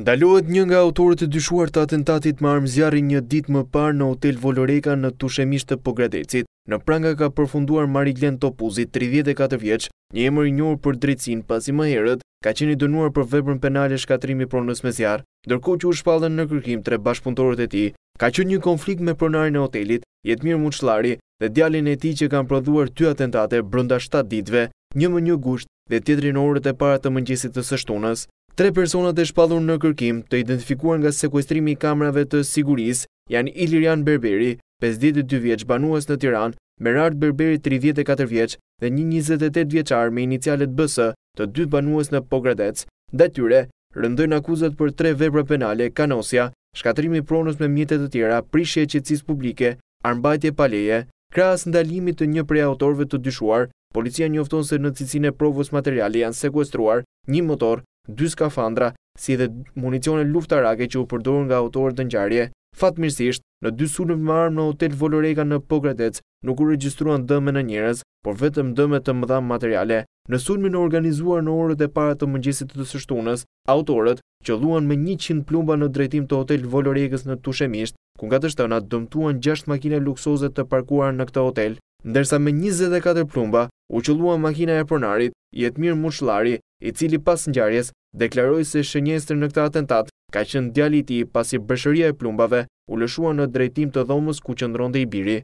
Ndalohet një nga autorët e dyshuar të atentatit më armëzjarri një dit më parë në hotel Voloreka në Tushemisht të Pogradecit. Në pranga ka përfunduar Mariglen Topuzi, 34 vjeç, një emër i njohur për drejtsinë pasi më herët ka qenë dënuar për veprën penale shkatrimi pronës me zjarr, ndërkohë që u shpallën në kërkim tre bashkëpunëtorët e tij. Ka qenë një konflikt me pronarin e hotelit, Jetmir Muçllari, dhe djalin e tij që kanë prodhuar dy atentate brenda 7 ditëve, një më një gusht dhe tjetrin në orët e para të mëngjesit të së shtunës. Tre personat e shpadhur në kërkim të identifikuar nga sekuestrimi i kamrave të siguris janë Ilirian Berberi, 52 vjeq banuas në Tiran, Merard Berberi 34 vjeq dhe një 28 vjeqar me inicialet bësë të dy banuas në Pogradec. Dhe tyre, rëndojnë akuzat për tre vepra penale, kanosja, shkatrimi pronus me mjetet të tjera, prishje e qëtësis publike, armbajtje paleje, kras ndalimit të një prej autorve të dyshuar, policia njofton se në cicin e provës materiali janë sekuestruar një motor, dy skafandra, si edhe municione luftarake që u përdorën nga autorët të ngjarje. Fatmirësisht, në dy sulme me armë në Hotel Volorega në Pogradec nuk u regjistruan dëmë në njerëz, por vetëm dëmë të mëdha materiale. Në sulmin e organizuar në orët e para të mëngjesit të së shtunës, autorët qelluan me 100 plumba në drejtim të Hotel Voloregës në Tushemisht, ku nga të shtëna dëmtuan 6 makina luksoze të parkuar në këtë hotel, ndërsa me 24 plumba u qelluan makina e pronarit, i etmir Mushllari, i cili pas njarjes deklaroj se shënjestrë në këta atentat ka qënë djali ti pasi bëshëria e plumbave u lëshua në drejtim të dhomës ku qëndron dhe i biri.